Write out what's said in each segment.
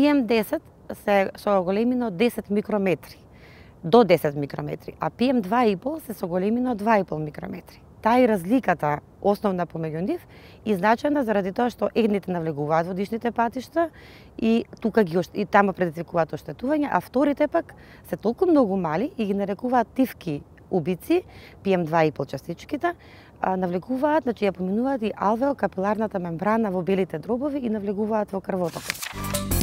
PM10 се со големина од 10 микрометри, до 10 микрометри, а PM2,5 се со големина од 2,5 микрометри. Таа и разликата основна помеѓу нив и значајна заради тоа што едните навлегуваат во дишните патишта и тука ги и тама предизвикуваат оштетување, а вторите пак се толку многу мали и ги нарекуваат тивки убици, PM2,5 частичките, навлегуваат, значи ја поминуваат и алвеокапиларната мембрана во белите дробови и навлегуваат во крвотокот.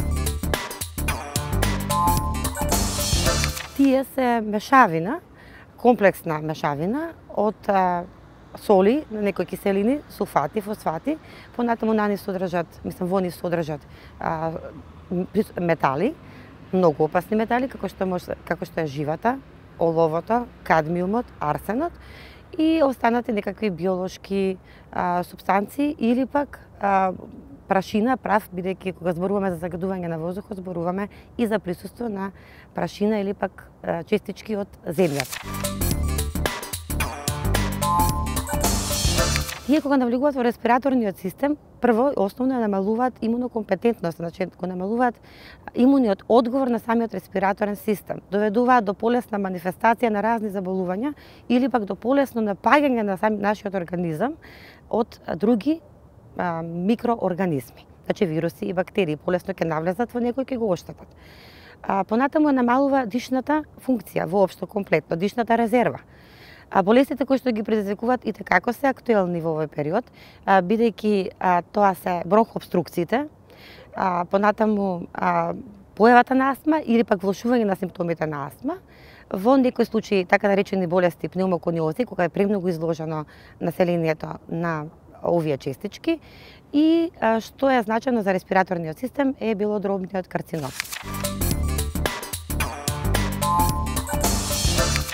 тие се мешавина, комплексна мешавина од а, соли на некои киселини, сулфати, фосфати, понатаму на нив содржат, мислам во нив содржат а, метали, многу опасни метали како што може, како што е живата, оловото, кадмиумот, арсенот и останати некакви биолошки а, субстанции или пак а, прашина, прав, бидејќи кога зборуваме за загадување на воздухот, зборуваме и за присуство на прашина или пак честички од земјата. Тие кога навлегуваат во респираторниот систем, прво и основно ја намалуваат имунокомпетентност, значи кога намалуваат имуниот одговор на самиот респираторен систем. Доведуваат до полесна манифестација на разни заболувања или пак до полесно напаѓање на самиот нашиот организам од други а, микроорганизми. Значи вируси и бактерии полесно ќе навлезат во него и ќе го оштетат. А, понатаму намалува дишната функција, воопшто комплетно, дишната резерва. А болестите кои што ги предизвикуваат и како се актуелни во овој период, а, бидејќи а, тоа се бронхообструкциите, а, понатаму а, појавата на астма или пак влошување на симптомите на астма, во некои случаи така наречени болести пневмокониози, кога е премногу изложено населението на овие честички и што е значено за респираторниот систем е било дробниот карцином.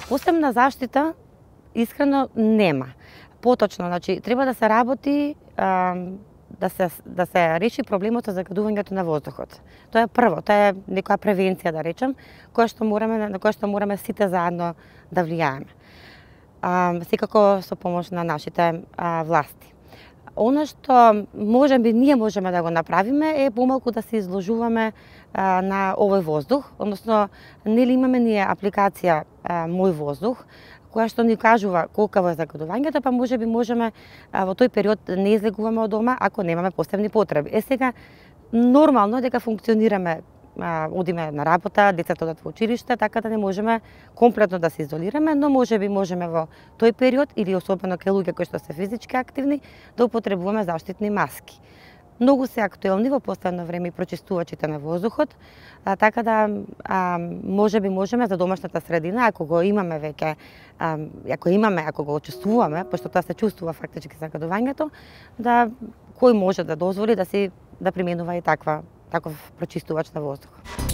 Посебна заштита искрено нема. Поточно, значи треба да се работи а, да се да се реши проблемот со загадувањето на воздухот. Тоа е прво, тоа е некоја превенција да речем, која што мораме на која што мораме сите заедно да влијаеме. А, секако со помош на нашите а, власти. Оно што можеме ние можеме да го направиме е помалку да се изложуваме а, на овој воздух, односно нели имаме ние апликација а, Мој воздух, која што ни кажува колка е загадувањето, па може би можеме а, во тој период да не излегуваме од дома ако немаме посебни потреби. Е сега, нормално дека функционираме одиме на работа, децата одат во училиште, така да не можеме комплетно да се изолираме, но може би можеме во тој период или особено ке луѓе кои што се физички активни да употребуваме заштитни маски. Многу се актуелни во последно време и прочистувачите на воздухот, а, така да а, може би можеме за домашната средина, ако го имаме веќе, а, ако имаме, ако го очувствуваме, пошто тоа се чувствува фактички загадувањето, да кој може да дозволи да се да применува и таква таков прочистувач на воздух.